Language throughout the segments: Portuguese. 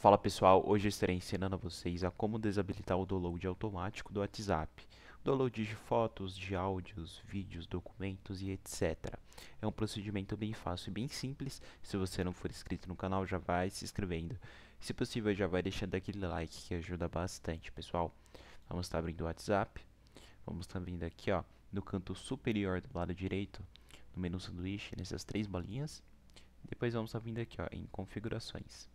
Fala pessoal, hoje eu estarei ensinando a vocês a como desabilitar o download automático do WhatsApp. Download de fotos, de áudios, vídeos, documentos e etc. É um procedimento bem fácil e bem simples. Se você não for inscrito no canal, já vai se inscrevendo. Se possível, já vai deixando aquele like que ajuda bastante, pessoal. Vamos estar abrindo o WhatsApp. Vamos estar vindo aqui, ó, no canto superior do lado direito, no menu sanduíche, nessas três bolinhas. Depois vamos estar vindo aqui, ó, em configurações.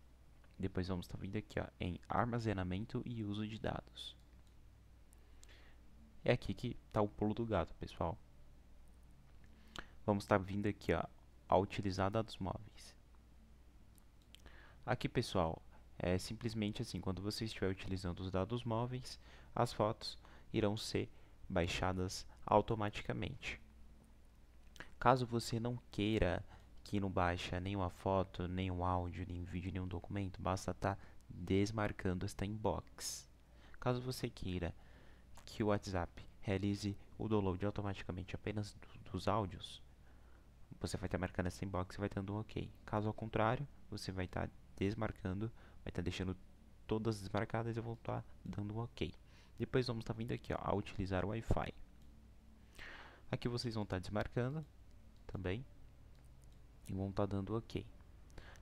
Depois vamos estar vindo aqui ó, em armazenamento e uso de dados. É aqui que está o pulo do gato, pessoal. Vamos estar tá vindo aqui ó, a utilizar dados móveis. Aqui, pessoal, é simplesmente assim, quando você estiver utilizando os dados móveis, as fotos irão ser baixadas automaticamente. Caso você não queira que não baixa nenhuma foto, nenhum áudio, nenhum vídeo, nenhum documento, basta estar tá desmarcando esta inbox. Caso você queira que o WhatsApp realize o download automaticamente apenas do, dos áudios, você vai estar tá marcando essa inbox e vai dando um OK. Caso ao contrário, você vai estar tá desmarcando, vai estar tá deixando todas desmarcadas e eu vou estar tá dando um OK. Depois vamos estar tá vindo aqui ó, a utilizar o Wi-Fi. Aqui vocês vão estar desmarcando também e vão estar tá dando OK.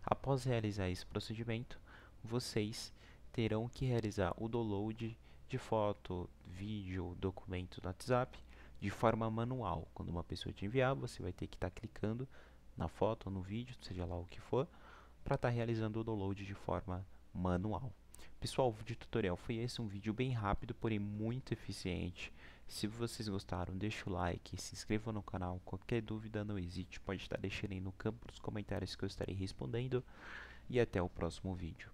Após realizar esse procedimento, vocês terão que realizar o download de foto, vídeo, documento do WhatsApp de forma manual. Quando uma pessoa te enviar, você vai ter que estar tá clicando na foto ou no vídeo, seja lá o que for, para estar tá realizando o download de forma manual. Pessoal, o vídeo tutorial foi esse, um vídeo bem rápido, porém muito eficiente se vocês gostaram, deixa o like, se inscreva no canal. Qualquer dúvida, não hesite, pode estar deixando aí no campo dos comentários que eu estarei respondendo. E até o próximo vídeo.